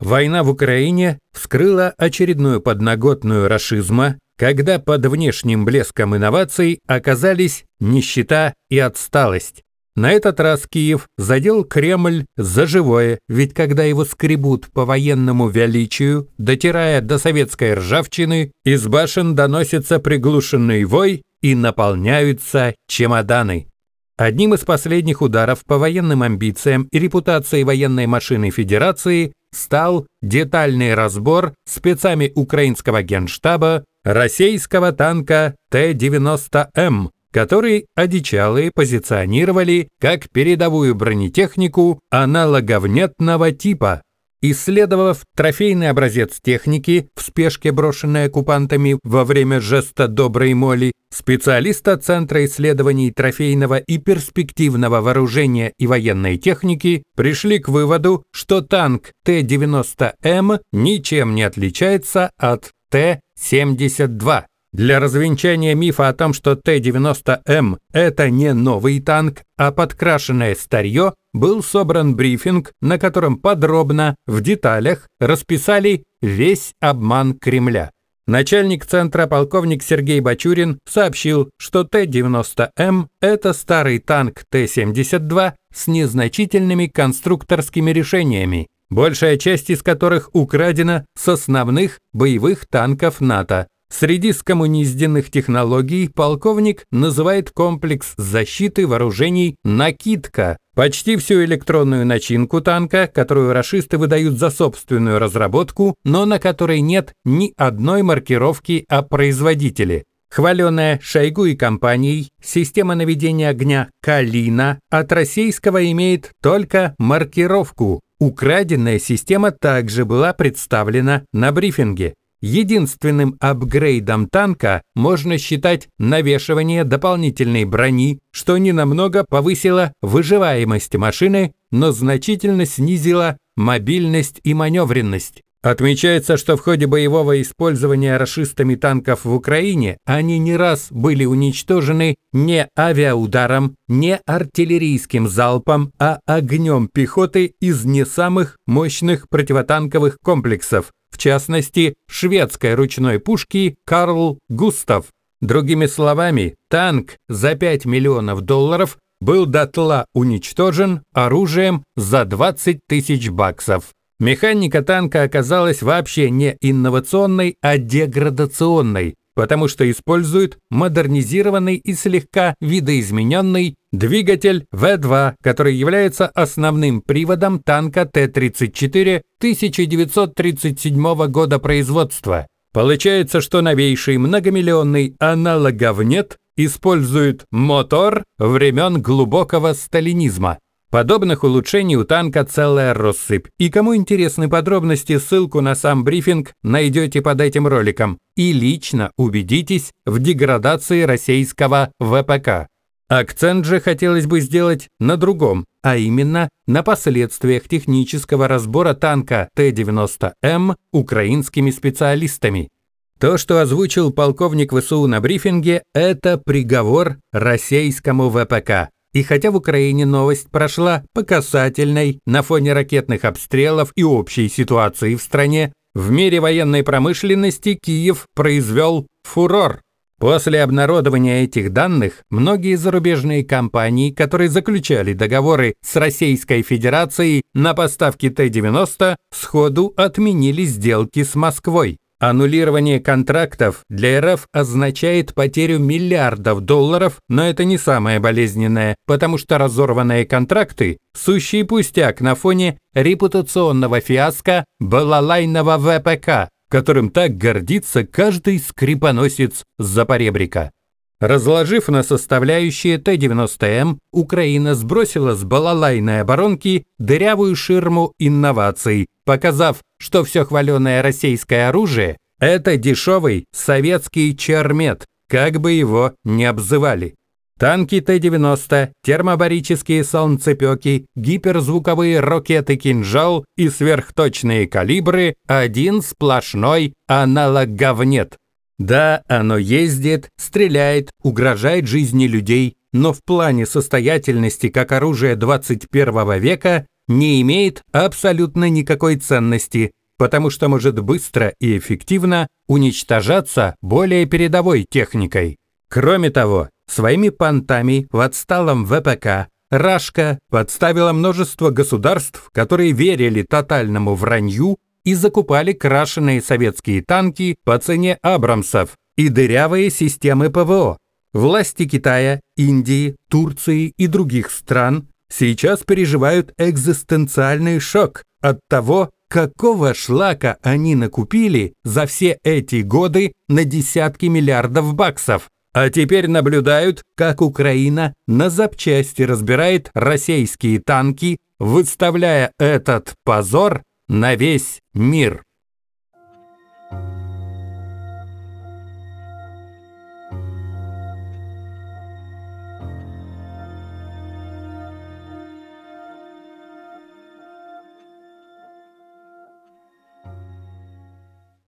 Война в Украине вскрыла очередную подноготную расизма, когда под внешним блеском инноваций оказались нищета и отсталость. На этот раз Киев задел Кремль за живое, ведь когда его скребут по военному величию, дотирая до советской ржавчины, из башен доносится приглушенный вой и наполняются чемоданы. Одним из последних ударов по военным амбициям и репутации военной машины Федерации стал детальный разбор спецами украинского генштаба российского танка Т-90М, который одичалые позиционировали как передовую бронетехнику аналоговнятного типа. Исследовав трофейный образец техники, в спешке брошенной оккупантами во время жеста доброй моли, специалиста Центра исследований трофейного и перспективного вооружения и военной техники, пришли к выводу, что танк Т-90М ничем не отличается от Т-72. Для развенчания мифа о том, что Т-90М – это не новый танк, а подкрашенное старье, был собран брифинг, на котором подробно, в деталях, расписали весь обман Кремля. Начальник центра полковник Сергей Бачурин сообщил, что Т-90М – это старый танк Т-72 с незначительными конструкторскими решениями, большая часть из которых украдена с основных боевых танков НАТО. Среди скоммунизденных технологий полковник называет комплекс защиты вооружений «накидка». Почти всю электронную начинку танка, которую расисты выдают за собственную разработку, но на которой нет ни одной маркировки о производителе. хваленая Шойгу и компанией, система наведения огня «Калина» от российского имеет только маркировку. Украденная система также была представлена на брифинге. Единственным апгрейдом танка можно считать навешивание дополнительной брони, что ненамного повысило выживаемость машины, но значительно снизило мобильность и маневренность. Отмечается, что в ходе боевого использования расистами танков в Украине они не раз были уничтожены не авиаударом, не артиллерийским залпом, а огнем пехоты из не самых мощных противотанковых комплексов, в частности, шведской ручной пушки «Карл Густав». Другими словами, танк за 5 миллионов долларов был дотла уничтожен оружием за 20 тысяч баксов. Механика танка оказалась вообще не инновационной, а деградационной потому что использует модернизированный и слегка видоизмененный двигатель v 2 который является основным приводом танка Т-34 1937 года производства. Получается, что новейший многомиллионный аналогов нет, использует мотор времен глубокого сталинизма. Подобных улучшений у танка целая россыпь. И кому интересны подробности, ссылку на сам брифинг найдете под этим роликом. И лично убедитесь в деградации российского ВПК. Акцент же хотелось бы сделать на другом, а именно на последствиях технического разбора танка Т-90М эм украинскими специалистами. То, что озвучил полковник ВСУ на брифинге, это приговор российскому ВПК. И хотя в Украине новость прошла по касательной на фоне ракетных обстрелов и общей ситуации в стране, в мире военной промышленности Киев произвел фурор. После обнародования этих данных многие зарубежные компании, которые заключали договоры с Российской Федерацией на поставки Т-90, сходу отменили сделки с Москвой. Аннулирование контрактов для РФ означает потерю миллиардов долларов, но это не самое болезненное, потому что разорванные контракты – сущий пустяк на фоне репутационного фиаско балалайного ВПК, которым так гордится каждый скрипоносец Запоребрика. Разложив на составляющие Т-90М, Украина сбросила с балалайной оборонки дырявую ширму инноваций, показав, что все хваленое российское оружие – это дешевый советский чермет, как бы его ни обзывали. Танки Т-90, термобарические солнцепеки, гиперзвуковые ракеты «Кинжал» и сверхточные калибры – один сплошной аналог говнет. Да, оно ездит, стреляет, угрожает жизни людей, но в плане состоятельности как оружие 21 века не имеет абсолютно никакой ценности, потому что может быстро и эффективно уничтожаться более передовой техникой. Кроме того, своими понтами в отсталом ВПК Рашка подставила множество государств, которые верили тотальному вранью и закупали крашеные советские танки по цене Абрамсов и дырявые системы ПВО. Власти Китая, Индии, Турции и других стран сейчас переживают экзистенциальный шок от того, какого шлака они накупили за все эти годы на десятки миллиардов баксов. А теперь наблюдают, как Украина на запчасти разбирает российские танки, выставляя этот позор на весь мир.